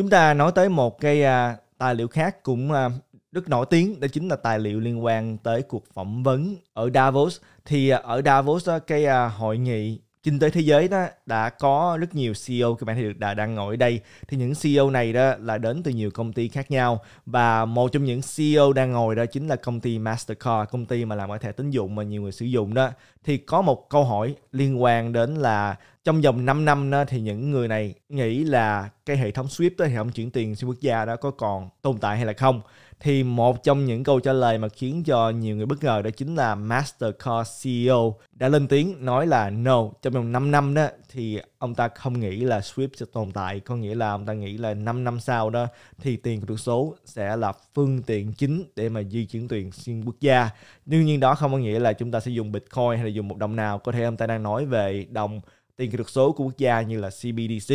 Chúng ta nói tới một cái à, tài liệu khác cũng à, rất nổi tiếng đó chính là tài liệu liên quan tới cuộc phỏng vấn ở Davos thì à, ở Davos à, cái à, hội nghị kinh tế thế giới đó đã có rất nhiều CEO các bạn thấy được đã đang ngồi ở đây thì những CEO này đó là đến từ nhiều công ty khác nhau và một trong những CEO đang ngồi đó chính là công ty Mastercard công ty mà làm ở thẻ tín dụng mà nhiều người sử dụng đó thì có một câu hỏi liên quan đến là trong vòng 5 năm đó, thì những người này nghĩ là cái hệ thống SWIFT đó, hệ thống chuyển tiền xuyên quốc gia đó có còn tồn tại hay là không thì một trong những câu trả lời mà khiến cho nhiều người bất ngờ đó chính là Mastercard CEO đã lên tiếng nói là no, trong vòng 5 năm đó thì ông ta không nghĩ là Swift sẽ tồn tại, có nghĩa là ông ta nghĩ là 5 năm sau đó thì tiền kỹ thuật số sẽ là phương tiện chính để mà di chuyển tiền xuyên quốc gia. Đương nhiên đó không có nghĩa là chúng ta sẽ dùng Bitcoin hay là dùng một đồng nào, có thể ông ta đang nói về đồng tiền kỹ thuật số của quốc gia như là CBDC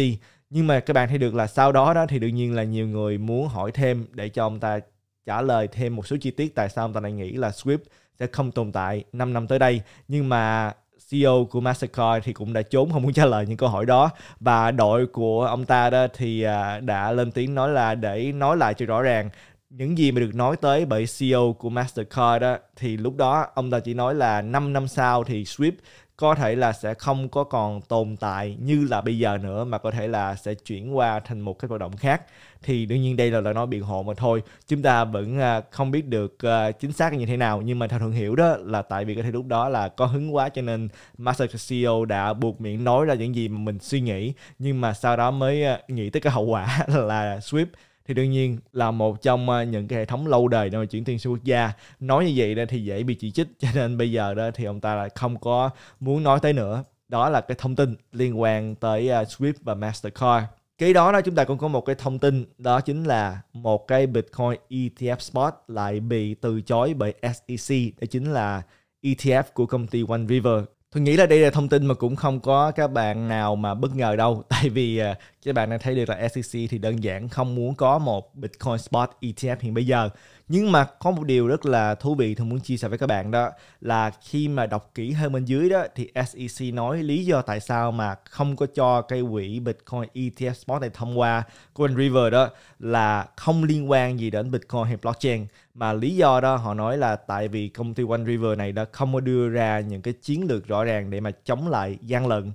nhưng mà các bạn thấy được là sau đó đó thì đương nhiên là nhiều người muốn hỏi thêm để cho ông ta trả lời thêm một số chi tiết tại sao ông ta lại nghĩ là Swift sẽ không tồn tại 5 năm tới đây. Nhưng mà CEO của Mastercard thì cũng đã trốn không muốn trả lời những câu hỏi đó và đội của ông ta đó thì à, đã lên tiếng nói là để nói lại cho rõ ràng những gì mà được nói tới bởi CEO của Mastercard đó thì lúc đó ông ta chỉ nói là 5 năm sau thì Swift có thể là sẽ không có còn tồn tại như là bây giờ nữa mà có thể là sẽ chuyển qua thành một cái hoạt động khác thì đương nhiên đây là lời nói biện hộ mà thôi chúng ta vẫn à, không biết được à, chính xác như thế nào nhưng mà theo thường hiểu đó là tại vì cái thời lúc đó là có hứng quá cho nên Master CEO đã buộc miệng nói ra những gì mà mình suy nghĩ nhưng mà sau đó mới à, nghĩ tới cái hậu quả là Swift thì đương nhiên là một trong những cái hệ thống lâu đời mà chuyển tiền xuyên quốc gia nói như vậy đó thì dễ bị chỉ trích cho nên bây giờ đó thì ông ta là không có muốn nói tới nữa đó là cái thông tin liên quan tới Swift và Mastercard cái đó đó chúng ta cũng có một cái thông tin đó chính là một cái Bitcoin ETF spot lại bị từ chối bởi SEC đó chính là ETF của công ty One River. Tôi nghĩ là đây là thông tin mà cũng không có các bạn nào mà bất ngờ đâu tại vì à, các bạn đang thấy được là SEC thì đơn giản không muốn có một Bitcoin Spot ETF hiện bây giờ nhưng mà có một điều rất là thú vị tôi muốn chia sẻ với các bạn đó là khi mà đọc kỹ hơn bên dưới đó thì SEC nói lý do tại sao mà không có cho cây quỹ Bitcoin ETF Spot này thông qua Coin River đó là không liên quan gì đến Bitcoin hay blockchain mà lý do đó họ nói là tại vì công ty One River này đã không có đưa ra những cái chiến lược rõ ràng để mà chống lại gian lận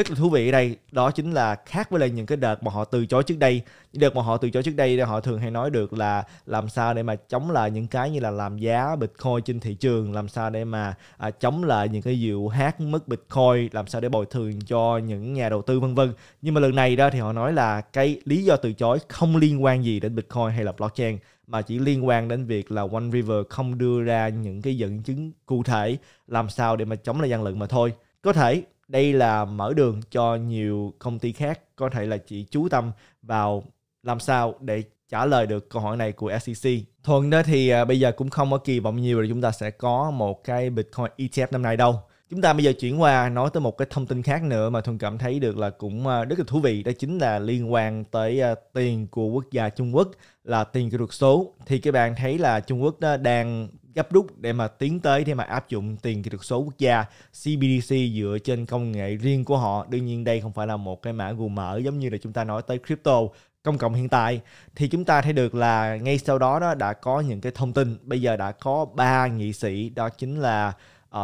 rất là thú vị ở đây đó chính là khác với lại những cái đợt mà họ từ chối trước đây những đợt mà họ từ chối trước đây họ thường hay nói được là làm sao để mà chống lại những cái như là làm giá bitcoin trên thị trường làm sao để mà à, chống lại những cái dịu hát mất bitcoin làm sao để bồi thường cho những nhà đầu tư vân vân nhưng mà lần này đó thì họ nói là cái lý do từ chối không liên quan gì đến bitcoin hay là blockchain mà chỉ liên quan đến việc là One River không đưa ra những cái dẫn chứng cụ thể làm sao để mà chống lại gian lận mà thôi. Có thể đây là mở đường cho nhiều công ty khác có thể là chỉ chú tâm vào làm sao để trả lời được câu hỏi này của SEC. Thuận đó thì à, bây giờ cũng không có kỳ vọng nhiều là chúng ta sẽ có một cái Bitcoin ETF năm nay đâu. Chúng ta bây giờ chuyển qua nói tới một cái thông tin khác nữa mà Thuận cảm thấy được là cũng à, rất là thú vị. Đó chính là liên quan tới à, tiền của quốc gia Trung Quốc là tiền kỹ thuật số. Thì các bạn thấy là Trung Quốc đó đang gấp rút để mà tiến tới để mà áp dụng tiền kỹ thuật số quốc gia CBDC dựa trên công nghệ riêng của họ. Đương nhiên đây không phải là một cái mã nguồn mở giống như là chúng ta nói tới crypto công cộng hiện tại thì chúng ta thấy được là ngay sau đó đó đã có những cái thông tin bây giờ đã có ba nghị sĩ đó chính là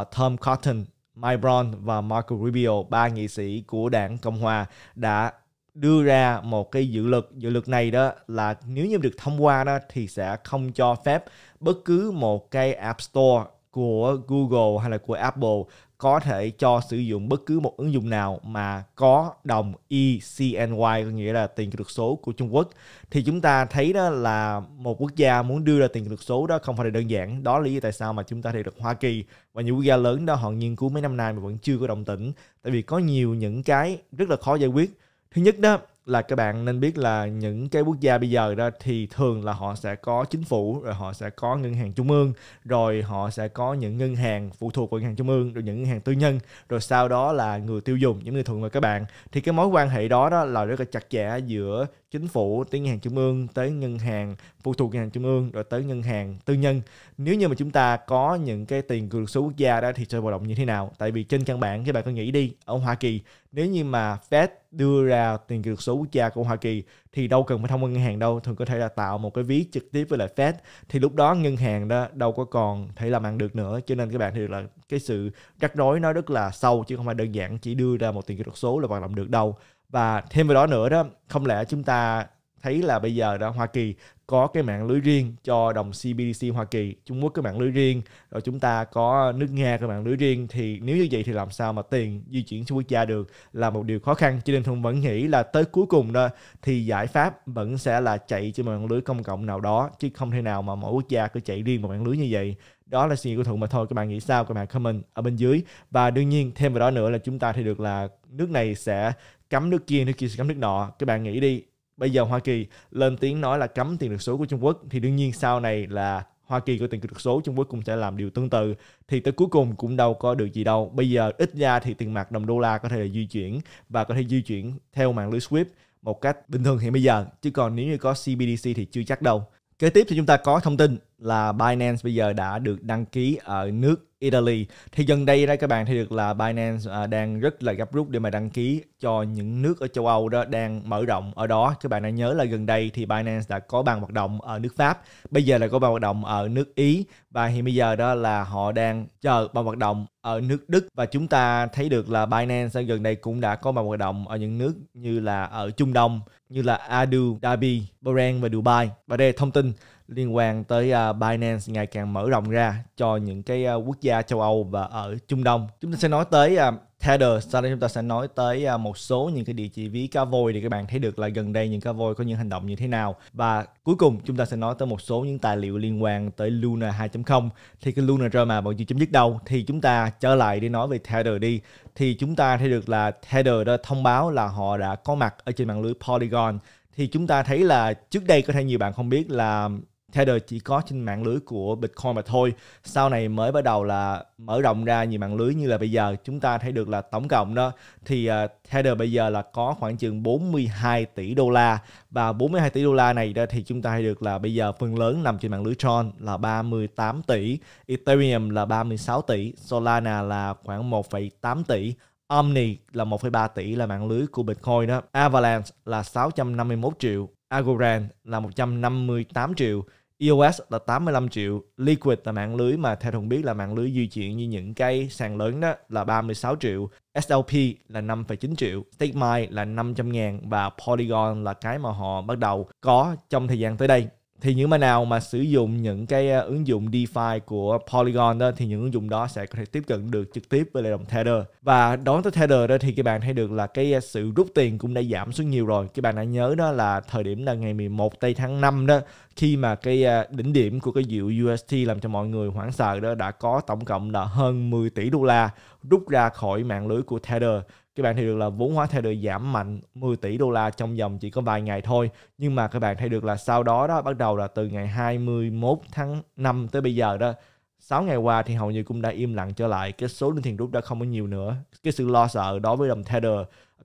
uh, Tom Cotton, Mike Brown và Marco Rubio ba nghị sĩ của đảng Cộng hòa đã đưa ra một cái dự luật dự luật này đó là nếu như được thông qua đó thì sẽ không cho phép bất cứ một cái app store của Google hay là của Apple có thể cho sử dụng bất cứ một ứng dụng nào mà có đồng ECNY có nghĩa là tiền kỹ thuật số của Trung Quốc thì chúng ta thấy đó là một quốc gia muốn đưa ra tiền kỹ thuật số đó không phải là đơn giản đó là lý do tại sao mà chúng ta thấy được Hoa Kỳ và những quốc gia lớn đó họ nghiên cứu mấy năm nay mà vẫn chưa có đồng tĩnh tại vì có nhiều những cái rất là khó giải quyết thứ nhất đó là các bạn nên biết là những cái quốc gia bây giờ đó thì thường là họ sẽ có chính phủ rồi họ sẽ có ngân hàng trung ương rồi họ sẽ có những ngân hàng phụ thuộc của ngân hàng trung ương rồi những ngân hàng tư nhân rồi sau đó là người tiêu dùng những người thường là các bạn thì cái mối quan hệ đó đó là rất là chặt chẽ giữa chính phủ tới ngân hàng trung ương tới ngân hàng phụ thuộc ngân hàng trung ương rồi tới ngân hàng tư nhân nếu như mà chúng ta có những cái tiền gửi số quốc gia đó thì sẽ hoạt động như thế nào tại vì trên căn bản các bạn có nghĩ đi ở hoa kỳ nếu như mà fed đưa ra tiền kỷ lục số quốc gia của Hoa Kỳ thì đâu cần phải thông qua ngân hàng đâu thường có thể là tạo một cái ví trực tiếp với lại Fed thì lúc đó ngân hàng đó đâu có còn thể làm ăn được nữa cho nên các bạn thì là cái sự rắc rối nó rất là sâu chứ không phải đơn giản chỉ đưa ra một tiền kỷ lục số là hoạt động được đâu và thêm vào đó nữa đó không lẽ chúng ta thấy là bây giờ đó Hoa Kỳ có cái mạng lưới riêng cho đồng CBDC Hoa Kỳ, Trung Quốc cái mạng lưới riêng, rồi chúng ta có nước Nga cái mạng lưới riêng thì nếu như vậy thì làm sao mà tiền di chuyển xuyên quốc gia được là một điều khó khăn cho nên Hùng vẫn nghĩ là tới cuối cùng đó thì giải pháp vẫn sẽ là chạy trên mạng lưới công cộng nào đó chứ không thể nào mà mỗi quốc gia cứ chạy riêng một mạng lưới như vậy đó là suy nghĩ của thuận mà thôi các bạn nghĩ sao các bạn comment ở bên dưới và đương nhiên thêm vào đó nữa là chúng ta thì được là nước này sẽ cấm nước kia nước kia sẽ cấm nước nọ các bạn nghĩ đi bây giờ Hoa Kỳ lên tiếng nói là cấm tiền được số của Trung Quốc thì đương nhiên sau này là Hoa Kỳ có tiền kỹ số, Trung Quốc cũng sẽ làm điều tương tự. Thì tới cuối cùng cũng đâu có được gì đâu. Bây giờ ít ra thì tiền mặt đồng đô la có thể là di chuyển và có thể di chuyển theo mạng lưới SWIFT một cách bình thường hiện bây giờ. Chứ còn nếu như có CBDC thì chưa chắc đâu. Kế tiếp thì chúng ta có thông tin là Binance bây giờ đã được đăng ký ở nước Italy. Thì gần đây đây các bạn thấy được là Binance à, đang rất là gấp rút để mà đăng ký cho những nước ở châu Âu đó đang mở rộng ở đó. Các bạn đã nhớ là gần đây thì Binance đã có bàn hoạt động ở nước Pháp, bây giờ là có bàn hoạt động ở nước Ý và hiện bây giờ đó là họ đang chờ bàn hoạt động ở nước Đức và chúng ta thấy được là Binance gần đây cũng đã có bàn hoạt động ở những nước như là ở Trung Đông như là Abu Dhabi, Bahrain và Dubai. Và đây là thông tin liên quan tới à, Binance ngày càng mở rộng ra cho những cái à, quốc gia châu Âu và ở Trung Đông. Chúng ta sẽ nói tới à, Tether, sau đây chúng ta sẽ nói tới một số những cái địa chỉ ví cá voi để các bạn thấy được là gần đây những cá voi có những hành động như thế nào. Và cuối cùng chúng ta sẽ nói tới một số những tài liệu liên quan tới Luna 2.0. Thì cái Luna mà bọn chưa chấm dứt đâu. Thì chúng ta trở lại để nói về Tether đi. Thì chúng ta thấy được là Tether đã thông báo là họ đã có mặt ở trên mạng lưới Polygon thì chúng ta thấy là trước đây có thể nhiều bạn không biết là Tether chỉ có trên mạng lưới của Bitcoin mà thôi. Sau này mới bắt đầu là mở rộng ra nhiều mạng lưới như là bây giờ chúng ta thấy được là tổng cộng đó thì uh, Tether bây giờ là có khoảng chừng 42 tỷ đô la và 42 tỷ đô la này đó thì chúng ta thấy được là bây giờ phần lớn nằm trên mạng lưới Tron là 38 tỷ, Ethereum là 36 tỷ, Solana là khoảng 1,8 tỷ, Omni là 1,3 tỷ là mạng lưới của Bitcoin đó. Avalanche là 651 triệu Algorand là 158 triệu, EOS là 85 triệu, Liquid là mạng lưới mà theo Thuận biết là mạng lưới di chuyển như những cái sàn lớn đó là 36 triệu, SLP là 5,9 triệu, StakeMine là 500 ngàn và Polygon là cái mà họ bắt đầu có trong thời gian tới đây thì những bạn nào mà sử dụng những cái ờ, ứng dụng DeFi của Polygon đó thì những ứng dụng đó sẽ có thể tiếp cận được trực tiếp với lại đồng Tether và đối tới Tether đó thì các bạn thấy được là cái ờ, sự rút tiền cũng đã giảm xuống nhiều rồi các bạn đã nhớ đó là thời điểm là ngày 11 tây tháng 5 đó khi mà cái ờ, đỉnh điểm của cái dịu UST làm cho mọi người hoảng sợ đó đã có tổng cộng là hơn 10 tỷ đô la rút ra khỏi mạng lưới của Tether các bạn thấy được là vốn hóa thay đổi giảm mạnh 10 tỷ đô la trong vòng chỉ có vài ngày thôi. Nhưng mà các bạn thấy được là sau đó đó bắt đầu là từ ngày 21 tháng 5 tới bây giờ đó 6 ngày qua thì hầu như cũng đã im lặng trở lại cái số lượng tiền rút đã không có nhiều nữa cái sự lo sợ đối với đồng Tether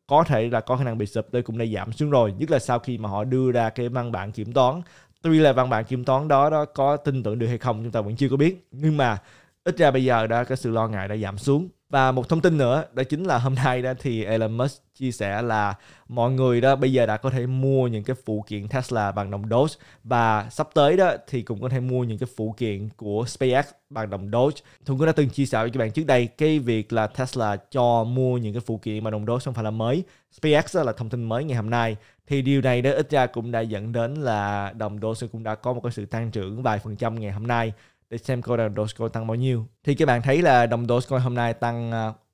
có thể là có khả năng bị sụp đây cũng đã giảm xuống rồi nhất là sau khi mà họ đưa ra cái văn bản kiểm toán tuy là văn bản kiểm toán đó đó có tin tưởng được hay không chúng ta vẫn chưa có biết nhưng mà ít ra bây giờ đó cái sự lo ngại đã giảm xuống và một thông tin nữa đó chính là hôm nay đó thì Elon Musk chia sẻ là mọi người đó bây giờ đã có thể mua những cái phụ kiện Tesla bằng đồng Doge và sắp tới đó thì cũng có thể mua những cái phụ kiện của SpaceX bằng đồng Doge. Thuận cũng đã từng chia sẻ với các bạn trước đây cái việc là Tesla cho mua những cái phụ kiện bằng đồng Doge không phải là mới. SpaceX là thông tin mới ngày hôm nay thì điều này đó ít ra cũng đã dẫn đến là đồng Doge cũng đã có một cái sự tăng trưởng vài phần trăm ngày hôm nay để xem coi là Dogecoin tăng bao nhiêu. Thì các bạn thấy là đồng Dogecoin hôm nay tăng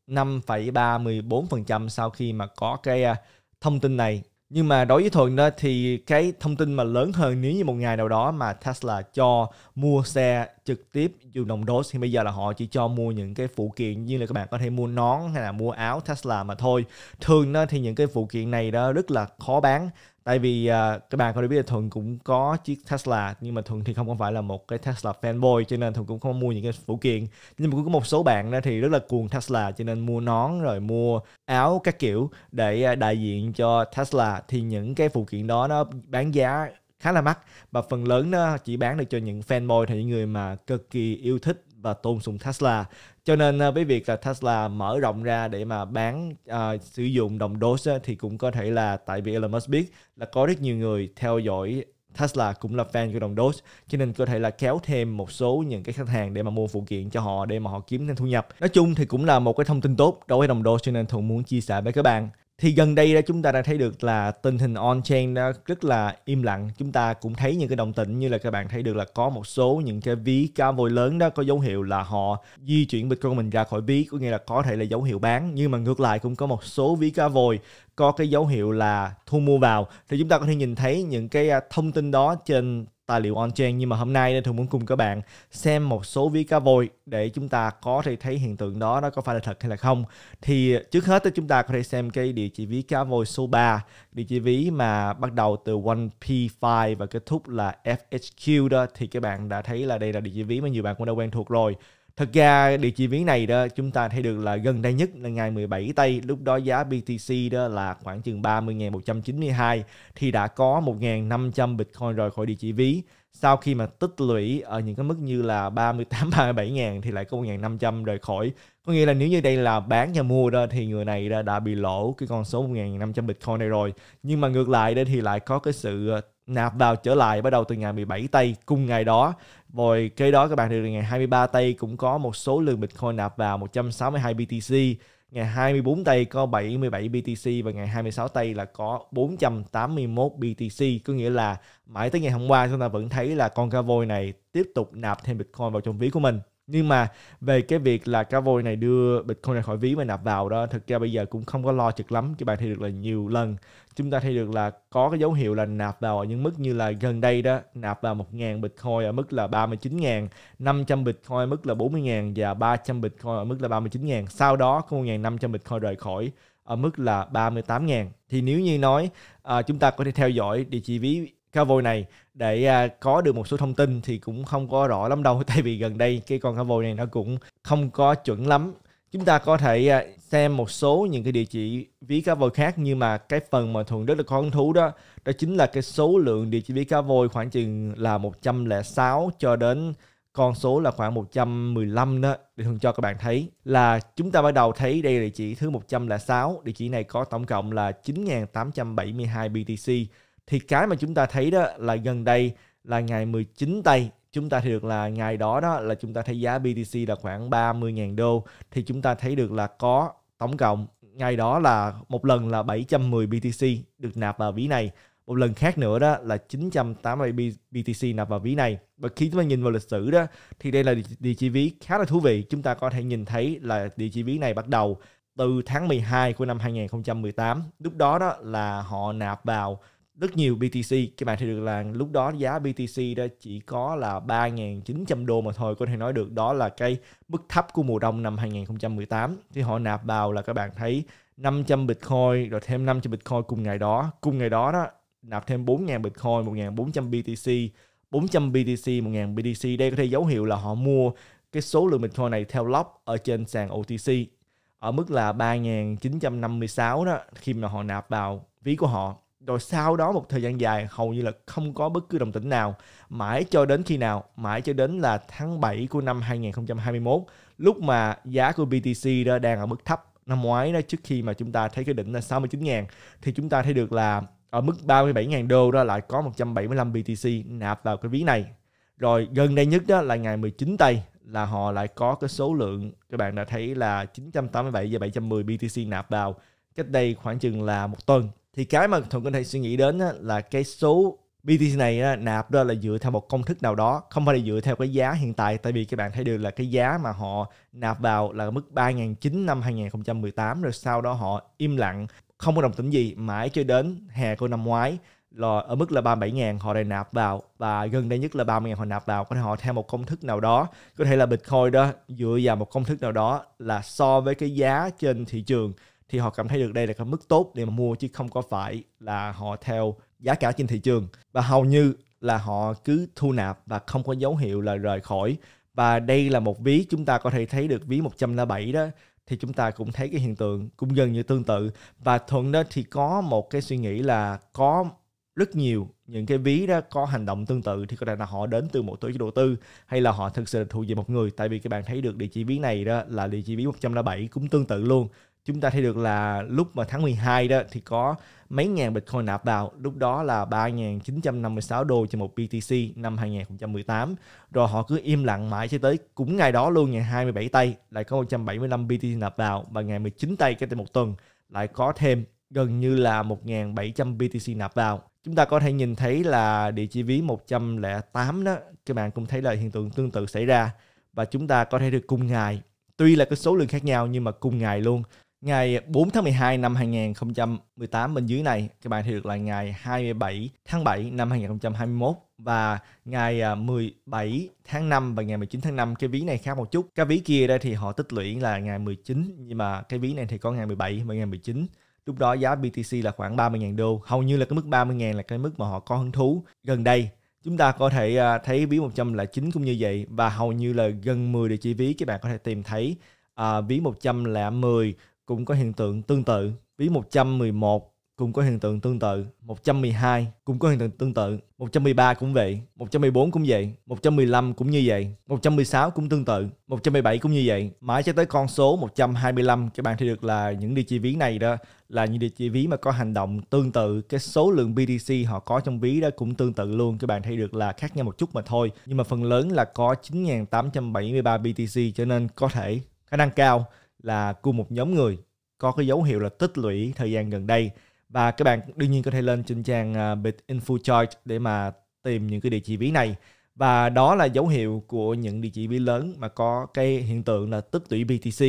5,34% à, sau khi mà có cái à, thông tin này. Nhưng mà đối với Thuận đó thì cái thông tin mà lớn hơn nếu như một ngày nào đó mà Tesla cho mua xe trực tiếp dùng đồng Doge thì bây giờ là họ chỉ cho mua những cái phụ kiện như là các bạn có thể mua nón hay là mua áo Tesla mà thôi. Thường đó thì những cái phụ kiện này đó rất là khó bán tại vì uh, à, các bạn có thể biết là thuận cũng có chiếc tesla nhưng mà thuận thì không phải là một cái tesla fanboy cho nên thuận cũng không mua những cái phụ kiện nhưng mà cũng có một số bạn đó thì rất là cuồng tesla cho nên mua nón rồi mua áo các kiểu để à, đại diện cho tesla thì những cái phụ kiện đó nó bán giá khá là mắc và phần lớn nó chỉ bán được cho những fanboy thì những người mà cực kỳ yêu thích và tôn sùng Tesla cho nên ờ, với việc là Tesla mở rộng ra để mà bán uh, sử dụng đồng DOS thì cũng có thể là tại vì Elon Musk biết là có rất nhiều người theo dõi Tesla cũng là fan của đồng DOS cho nên có thể là kéo thêm một số những cái khách hàng để mà mua phụ kiện cho họ để mà họ kiếm thêm thu nhập nói chung thì cũng là một cái thông tin tốt đối với đồng DOS cho nên thuận muốn chia sẻ với các bạn thì gần đây đó chúng ta đã thấy được là tình hình on chain đó rất là im lặng chúng ta cũng thấy những cái đồng tĩnh như là các bạn thấy được là có một số những cái ví cá voi lớn đó có dấu hiệu là họ di chuyển bitcoin mình ra khỏi ví có nghĩa là có thể là dấu hiệu bán nhưng mà ngược lại cũng có một số ví cá voi có cái dấu hiệu là thu mua vào thì chúng ta có thể nhìn thấy những cái à, thông tin đó trên tài liệu on-chain nhưng mà hôm nay thường muốn cùng các bạn xem một số ví cá voi để chúng ta có thể thấy hiện tượng đó nó có phải là thật hay là không thì trước hết thì chúng ta có thể xem cái địa chỉ ví cá voi số 3 địa chỉ ví mà bắt đầu từ 1p5 và kết thúc là fhq đó thì các bạn đã thấy là đây là địa chỉ ví mà nhiều bạn cũng đã quen thuộc rồi Thật ra địa chỉ ví này đó chúng ta thấy được là gần đây nhất là ngày 17 Tây, lúc đó giá BTC đó là khoảng chừng 30.192 thì đã có 1.500 Bitcoin rời khỏi địa chỉ ví. Sau khi mà tích lũy ở những cái mức như là 38 37 ngàn thì lại có 1.500 rời khỏi. Có nghĩa là nếu như đây là bán và mua đó thì người này đã, đã bị lỗ cái con số 1.500 Bitcoin này rồi. Nhưng mà ngược lại đó thì lại có cái sự nạp vào trở lại bắt đầu từ ngày 17 tây cùng ngày đó rồi kế đó các bạn được ngày 23 tây cũng có một số lượng Bitcoin nạp vào 162 BTC ngày 24 tây có 77 BTC và ngày 26 tây là có 481 BTC có nghĩa là mãi tới ngày hôm qua chúng ta vẫn thấy là con cá voi này tiếp tục nạp thêm Bitcoin vào trong ví của mình nhưng mà về cái việc là cá voi này đưa bitcoin này khỏi ví mà nạp vào đó thực ra bây giờ cũng không có lo trực lắm chứ bạn thấy được là nhiều lần chúng ta thấy được là có cái dấu hiệu là nạp vào ở những mức như là gần đây đó nạp vào 1.000 bitcoin ở mức là 39.000 500 bitcoin ở mức là 40.000 và 300 bitcoin ở mức là 39.000 sau đó có 1.500 bitcoin rời khỏi ở mức là 38.000 thì nếu như nói à, chúng ta có thể theo dõi địa chỉ ví Cowboy này để à, có được một số thông tin thì cũng không có rõ lắm đâu tại vì gần đây cái con Cowboy này nó cũng không có chuẩn lắm chúng ta có thể à, xem một số những cái địa chỉ ví cá voi khác nhưng mà cái phần mà thường rất là có hứng thú đó đó chính là cái số lượng địa chỉ ví cá voi khoảng chừng là 106 cho đến con số là khoảng 115 đó để thường cho các bạn thấy là chúng ta bắt đầu thấy đây là địa chỉ thứ 106 địa chỉ này có tổng cộng là 9.872 BTC thì cái mà chúng ta thấy đó là gần đây là ngày 19 tây chúng ta thấy được là ngày đó đó là chúng ta thấy giá BTC là khoảng 30.000 đô thì chúng ta thấy được là có tổng cộng ngày đó là một lần là 710 BTC được nạp vào ví này một lần khác nữa đó là 980 BTC nạp vào ví này và khi chúng ta nhìn vào lịch sử đó thì đây là địa chỉ ví khá là thú vị chúng ta có thể nhìn thấy là địa chỉ ví này bắt đầu từ tháng 12 của năm 2018 lúc đó đó là họ nạp vào rất nhiều BTC các bạn thấy được là lúc đó giá BTC đó chỉ có là 3.900 đô mà thôi có thể nói được đó là cái mức thấp của mùa đông năm 2018 thì họ nạp vào là các bạn thấy 500 Bitcoin rồi thêm 500 Bitcoin cùng ngày đó cùng ngày đó đó nạp thêm 4.000 Bitcoin 1.400 BTC 400 BTC 1.000 BTC đây có thể dấu hiệu là họ mua cái số lượng Bitcoin này theo log ở trên sàn OTC ở mức là 3.956 đó khi mà họ nạp vào ví của họ rồi sau đó một thời gian dài hầu như là không có bất cứ đồng tỉnh nào mãi cho đến khi nào mãi cho đến là tháng 7 của năm 2021 lúc mà giá của BTC đó đang ở mức thấp năm ngoái đó trước khi mà chúng ta thấy cái đỉnh là 69.000 thì chúng ta thấy được là ở mức 37.000 đô đó lại có 175 BTC nạp vào cái ví này rồi gần đây nhất đó là ngày 19 tây là họ lại có cái số lượng các bạn đã thấy là 987 và 710 BTC nạp vào cách đây khoảng chừng là một tuần thì cái mà thuận có thể suy nghĩ đến là cái số BTC này nạp ra là dựa theo một công thức nào đó không phải là dựa theo cái giá hiện tại tại vì các bạn thấy được là cái giá mà họ nạp vào là mức 3.900 năm 2018 rồi sau đó họ im lặng không có đồng tĩnh gì mãi cho đến hè của năm ngoái là ở mức là 37.000 họ lại nạp vào và gần đây nhất là 30.000 họ nạp vào có thể họ theo một công thức nào đó có thể là Bitcoin đó dựa vào một công thức nào đó là so với cái giá trên thị trường thì họ cảm thấy được đây là cái mức tốt để mà mua chứ không có phải là họ theo giá cả trên thị trường và hầu như là họ cứ thu nạp và không có dấu hiệu là rời khỏi và đây là một ví chúng ta có thể thấy được ví 107 đó thì chúng ta cũng thấy cái hiện tượng cũng gần như tương tự và thuận đó thì có một cái suy nghĩ là có rất nhiều những cái ví đó có hành động tương tự thì có thể là họ đến từ một tổ chức đầu tư hay là họ thực sự là thuộc về một người tại vì các bạn thấy được địa chỉ ví này đó là địa chỉ ví 107 cũng tương tự luôn chúng ta thấy được là lúc mà tháng 12 đó thì có mấy ngàn Bitcoin nạp vào, lúc đó là 3.956 đô cho một BTC năm 2018. Rồi họ cứ im lặng mãi cho tới cũng ngày đó luôn ngày 27 tây lại có 175 BTC nạp vào và ngày 19 tây cách đây một tuần lại có thêm gần như là 1.700 BTC nạp vào. Chúng ta có thể nhìn thấy là địa chỉ ví 108 đó, các bạn cũng thấy là hiện tượng tương tự xảy ra và chúng ta có thể được cùng ngày. Tuy là cái số lượng khác nhau nhưng mà cùng ngày luôn ngày 4 tháng 12 năm 2018 bên dưới này các bạn thì được là ngày 27 tháng 7 năm 2021 và ngày 17 à, tháng 5 và ngày 19 tháng 5 cái ví này khác một chút. Cái ví kia đây thì họ tích lũy là ngày 19 nhưng mà cái ví này thì có ngày 17 và ngày 19 lúc đó giá BTC là khoảng 30.000 đô hầu như là cái mức 30.000 là cái mức mà họ có hứng thú gần đây chúng ta có thể à, thấy ví 109 cũng như vậy và hầu như là gần 10 địa chỉ ví các bạn có thể tìm thấy à, ví 110 cũng có hiện tượng tương tự. Ví 111 cũng có hiện tượng tương tự, 112 cũng có hiện tượng tương tự, 113 cũng vậy, 114 cũng vậy, 115 cũng như vậy, 116 cũng tương tự, 117 cũng như vậy. Mãi cho tới con số 125 các bạn thấy được là những địa chỉ ví này đó là những địa chỉ ví mà có hành động tương tự, cái số lượng BTC họ có trong ví đó cũng tương tự luôn. Các bạn thấy được là khác nhau một chút mà thôi. Nhưng mà phần lớn là có 9.873 BTC cho nên có thể khả năng cao là cùng một nhóm người có cái dấu hiệu là tích lũy thời gian gần đây và các bạn đương nhiên có thể lên trên trang à, Bit để mà tìm những cái địa chỉ ví này và đó là dấu hiệu của những địa chỉ ví lớn mà có cái hiện tượng là tích lũy BTC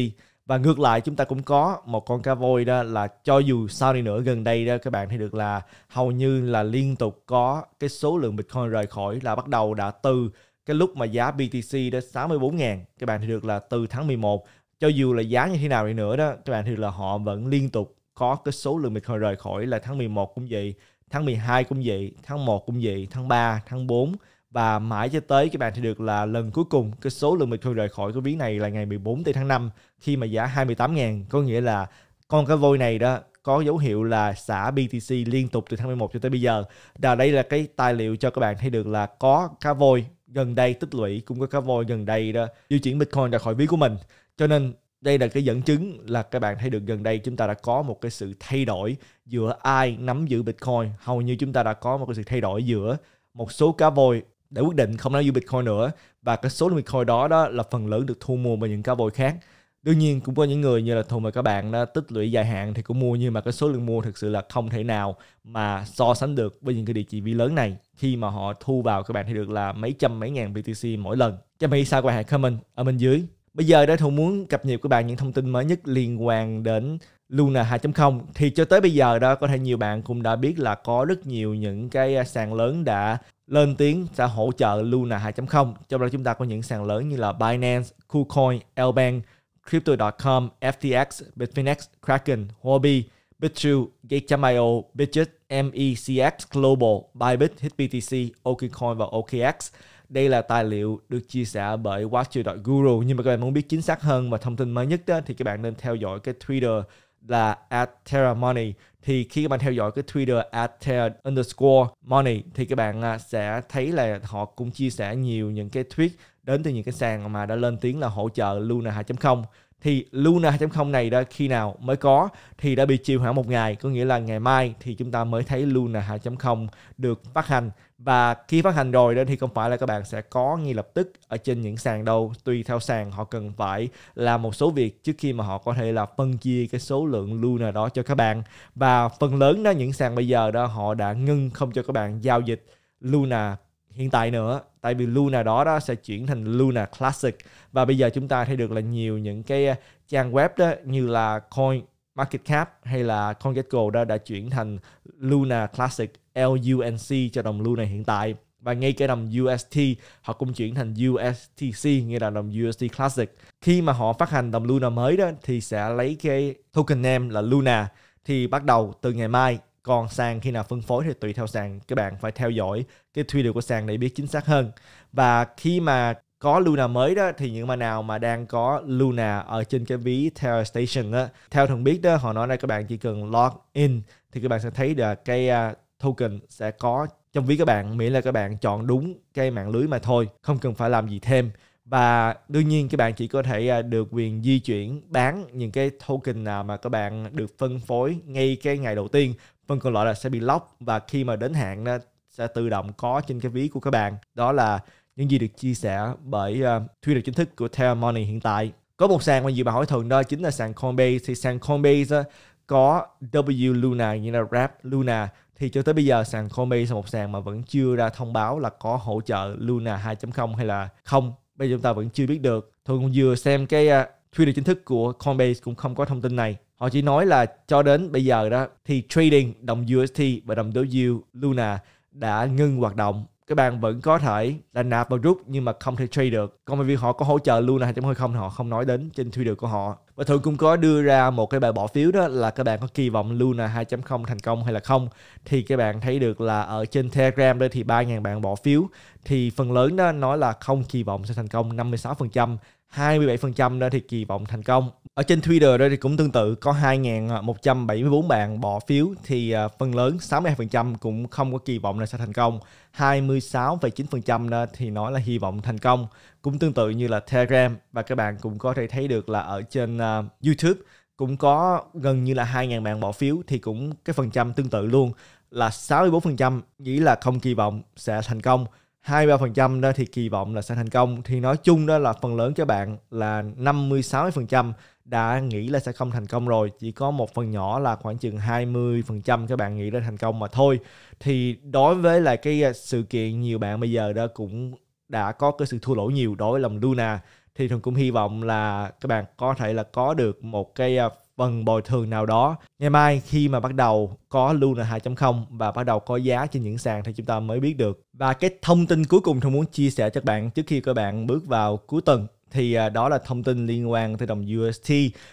và ngược lại chúng ta cũng có một con cá voi đó là cho dù sau này nữa gần đây đó các bạn thấy được là hầu như là liên tục có cái số lượng Bitcoin rời khỏi là bắt đầu đã từ cái lúc mà giá BTC đã 64.000 các bạn thấy được là từ tháng 11 cho dù là giá như thế nào đi nữa đó các bạn thì là họ vẫn liên tục có cái số lượng Bitcoin rời khỏi là tháng 11 cũng vậy, tháng 12 cũng vậy, tháng 1 cũng vậy, tháng 3, tháng 4 và mãi cho tới các bạn thì được là lần cuối cùng cái số lượng Bitcoin rời khỏi cái ví này là ngày 14 tháng 5 khi mà giá 28.000 có nghĩa là con cái voi này đó có dấu hiệu là xả BTC liên tục từ tháng 11 cho tới bây giờ. Và đây là cái tài liệu cho các bạn thấy được là có cá voi gần đây tích lũy cũng có cá voi gần đây đó di chuyển Bitcoin ra khỏi ví của mình cho nên đây là cái dẫn chứng là các bạn thấy được gần đây chúng ta đã có một cái sự thay đổi giữa ai nắm giữ Bitcoin. Hầu như chúng ta đã có một cái sự thay đổi giữa một số cá voi để quyết định không nắm giữ Bitcoin nữa và cái số lượng Bitcoin đó đó là phần lớn được thu mua bởi những cá voi khác. Đương nhiên cũng có những người như là Thùng và các bạn đã tích lũy dài hạn thì cũng mua nhưng mà cái số lượng mua thực sự là không thể nào mà so sánh được với những cái địa chỉ vi lớn này khi mà họ thu vào các bạn thấy được là mấy trăm mấy ngàn BTC mỗi lần. Cho mày sao qua hãy comment ở bên dưới Bây giờ đây Thu muốn cập nhật các bạn những thông tin mới nhất liên quan đến Luna 2.0 thì cho tới bây giờ đó có thể nhiều bạn cũng đã biết là có rất nhiều những cái à, sàn lớn đã lên tiếng sẽ hỗ trợ Luna 2.0 trong đó chúng ta có những sàn lớn như là Binance, KuCoin, Elbank, Crypto.com, FTX, Bitfinex, Kraken, Huobi, BitTrue, Gate.io, Bitget, MECX Global, Bybit, HitBTC, OKCoin và OKX đây là tài liệu được chia sẻ bởi watcher.guru nhưng mà các bạn muốn biết chính xác hơn và thông tin mới nhất đó, thì các bạn nên theo dõi cái Twitter là at Terra Money thì khi các bạn theo dõi cái Twitter at Terra underscore Money thì các bạn à, sẽ thấy là họ cũng chia sẻ nhiều những cái tweet đến từ những cái sàn mà đã lên tiếng là hỗ trợ Luna 2.0 thì Luna 2.0 này đã khi nào mới có thì đã bị trì hoãn một ngày có nghĩa là ngày mai thì chúng ta mới thấy Luna 2.0 được phát hành và khi phát hành rồi đó thì không phải là các bạn sẽ có ngay lập tức ở trên những sàn đâu tùy theo sàn họ cần phải làm một số việc trước khi mà họ có thể là phân chia cái số lượng Luna đó cho các bạn và phần lớn đó những sàn bây giờ đó họ đã ngưng không cho các bạn giao dịch Luna hiện tại nữa tại vì Luna đó đó sẽ chuyển thành Luna Classic và bây giờ chúng ta thấy được là nhiều những cái à, trang web đó như là coin market cap hay là CoinGecko đó đã chuyển thành Luna Classic LUNC cho đồng Luna hiện tại và ngay cái đồng UST họ cũng chuyển thành USTC nghĩa là đồng UST Classic khi mà họ phát hành đồng Luna mới đó thì sẽ lấy cái token name là Luna thì bắt đầu từ ngày mai còn sàn khi nào phân phối thì tùy theo sàn các bạn phải theo dõi cái Twitter của sàn để biết chính xác hơn và khi mà có Luna mới đó thì những mà nào mà đang có Luna ở trên cái ví Terra Station á theo thường biết đó họ nói là các bạn chỉ cần log in thì các bạn sẽ thấy là cái uh, token sẽ có trong ví các bạn miễn là các bạn chọn đúng cái mạng lưới mà thôi không cần phải làm gì thêm và đương nhiên các bạn chỉ có thể à, được quyền di chuyển bán những cái token nào mà các bạn được phân phối ngay cái ngày đầu tiên phần còn lại là sẽ bị lock và khi mà đến hạn sẽ tự động có trên cái ví của các bạn đó là những gì được chia sẻ bởi uh, ờ, Twitter chính thức của Terra Money hiện tại. Có một sàn mà nhiều bạn hỏi thường đó chính là sàn Coinbase. Thì sàn Coinbase uh, có W Luna như là Wrap Luna thì cho tới bây giờ sàn Coinbase là một sàn mà vẫn chưa ra thông báo là có hỗ trợ Luna 2.0 hay là không. Bây giờ chúng ta vẫn chưa biết được. Thường vừa xem cái uh, ờ, Twitter chính thức của Coinbase cũng không có thông tin này. Họ chỉ nói là cho đến bây giờ đó thì trading đồng UST và đồng W Luna đã ngưng hoạt động cái bạn vẫn có thể là nạp và rút nhưng mà không thể trade được còn về việc họ có hỗ trợ Luna 2.0 không họ không nói đến trên Twitter của họ và thường cũng có đưa ra một cái bài bỏ phiếu đó là các bạn có kỳ vọng Luna 2.0 thành công hay là không thì các bạn thấy được là ở trên Telegram đây thì 3.000 bạn bỏ phiếu thì phần lớn đó nói là không kỳ vọng sẽ thành công 56% 27% đó thì kỳ vọng thành công ở trên Twitter đây thì cũng tương tự có 2.174 bạn bỏ phiếu thì à, phần lớn 62% cũng không có kỳ vọng là sẽ thành công 26,9% thì nói là hy vọng thành công cũng tương tự như là Telegram và các bạn cũng có thể thấy được là ở trên uh, YouTube cũng có gần như là 2.000 bạn bỏ phiếu thì cũng cái phần trăm tương tự luôn là 64% nghĩ là không kỳ vọng sẽ thành công 23% đó thì kỳ vọng là sẽ thành công thì nói chung đó là phần lớn các bạn là 56% đã nghĩ là sẽ không thành công rồi chỉ có một phần nhỏ là khoảng chừng 20% các bạn nghĩ là thành công mà thôi thì đối với lại cái à, sự kiện nhiều bạn bây giờ đó cũng đã có cái sự thua lỗ nhiều đối với lòng Luna thì thường cũng hy vọng là các bạn có thể là có được một cái à, phần bồi thường nào đó. Ngày mai khi mà bắt đầu có Luna 2.0 và bắt đầu có giá trên những sàn thì chúng ta mới biết được. Và cái thông tin cuối cùng tôi muốn chia sẻ cho các bạn trước khi các bạn bước vào cuối tuần thì à, đó là thông tin liên quan tới đồng UST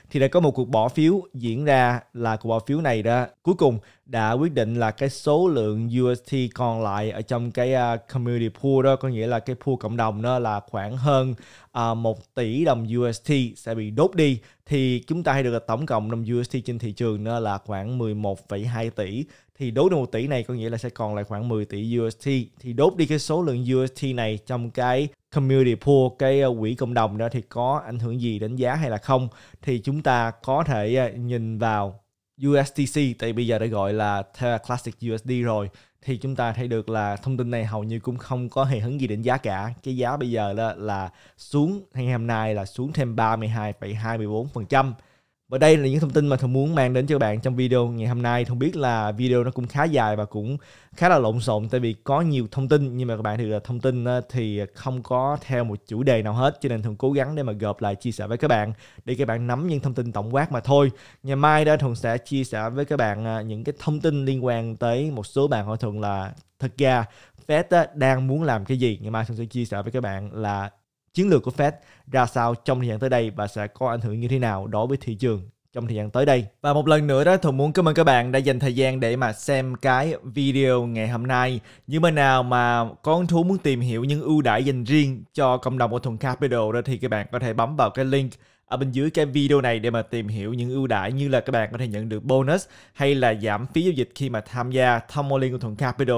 thì đã có một cuộc bỏ phiếu diễn ra là cuộc bỏ phiếu này đó cuối cùng đã quyết định là cái số lượng UST còn lại ở trong cái à, community pool đó có nghĩa là cái pool cộng đồng đó là khoảng hơn à, một tỷ đồng UST sẽ bị đốt đi thì chúng ta hay được là tổng cộng đồng UST trên thị trường đó là khoảng 11,2 tỷ thì đốt được một tỷ này có nghĩa là sẽ còn lại khoảng 10 tỷ UST thì đốt đi cái số lượng UST này trong cái community pool cái ờ, quỹ cộng đồng đó thì có ảnh hưởng gì đến giá hay là không thì chúng ta có thể ờ, nhìn vào USDC tại bây giờ đã gọi là Terra Classic USD rồi thì chúng ta thấy được là thông tin này hầu như cũng không có hệ hứng gì đến giá cả. Cái giá bây giờ là, là xuống ngày hôm nay là xuống thêm 32,24% và đây là những thông tin mà thông muốn mang đến cho bạn trong video ngày hôm nay không biết là video nó cũng khá dài và cũng khá là lộn xộn tại vì có nhiều thông tin nhưng mà các bạn thì là thông tin thì không có theo một chủ đề nào hết cho nên thường cố gắng để mà gộp lại chia sẻ với các bạn để các bạn nắm những thông tin tổng quát mà thôi ngày mai đó thường sẽ chia sẻ với các bạn à, những cái thông tin liên quan tới một số bạn hỏi thường là thật ra Fed đang muốn làm cái gì ngày mai thường sẽ chia sẻ với các bạn là chiến lược của Fed ra sao trong thời gian tới đây và sẽ có ảnh hưởng như thế nào đối với thị trường trong thời gian tới đây. Và một lần nữa đó, Thuận muốn cảm ơn các bạn đã dành thời gian để mà xem cái video ngày hôm nay. Như bên nào mà có thú muốn tìm hiểu những ưu đãi dành riêng cho cộng đồng của Thuận Capital đó thì các bạn có thể bấm vào cái link ở bên dưới cái video này để mà tìm hiểu những ưu đãi như là các bạn có thể nhận được bonus hay là giảm phí giao dịch khi mà tham gia thông mô liên của Thuận Capital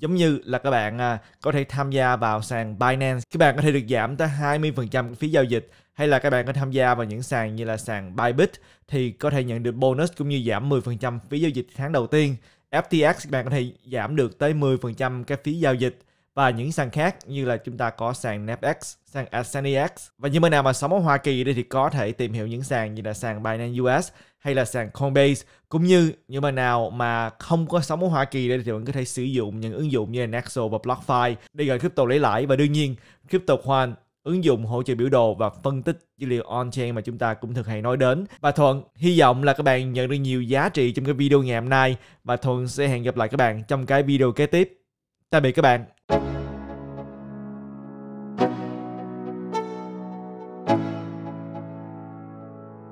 giống như là các bạn à, có thể tham gia vào sàn Binance các bạn có thể được giảm tới 20% phí giao dịch hay là các bạn có tham gia vào những sàn như là sàn Bybit thì có thể nhận được bonus cũng như giảm 10% phí giao dịch tháng đầu tiên FTX các bạn có thể giảm được tới 10% cái phí giao dịch và những sàn khác như là chúng ta có sàn NAPX, e sàn AscendEX và những bên nào mà sống ở Hoa Kỳ đây thì có thể tìm hiểu những sàn như là sàn Binance US hay là sàn Coinbase cũng như những bạn nào mà không có sống ở Hoa Kỳ đây thì bạn có thể sử dụng những ứng dụng như là Nexo và BlockFi để gửi crypto lấy lãi và đương nhiên crypto khoan ứng dụng hỗ trợ biểu đồ và phân tích dữ liệu on-chain mà chúng ta cũng thường hay nói đến. Và Thuận hy vọng là các bạn nhận được nhiều giá trị trong cái video ngày hôm nay và Thuận sẽ hẹn gặp lại các bạn trong cái video kế tiếp. Tạm biệt các bạn.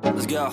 Let's go.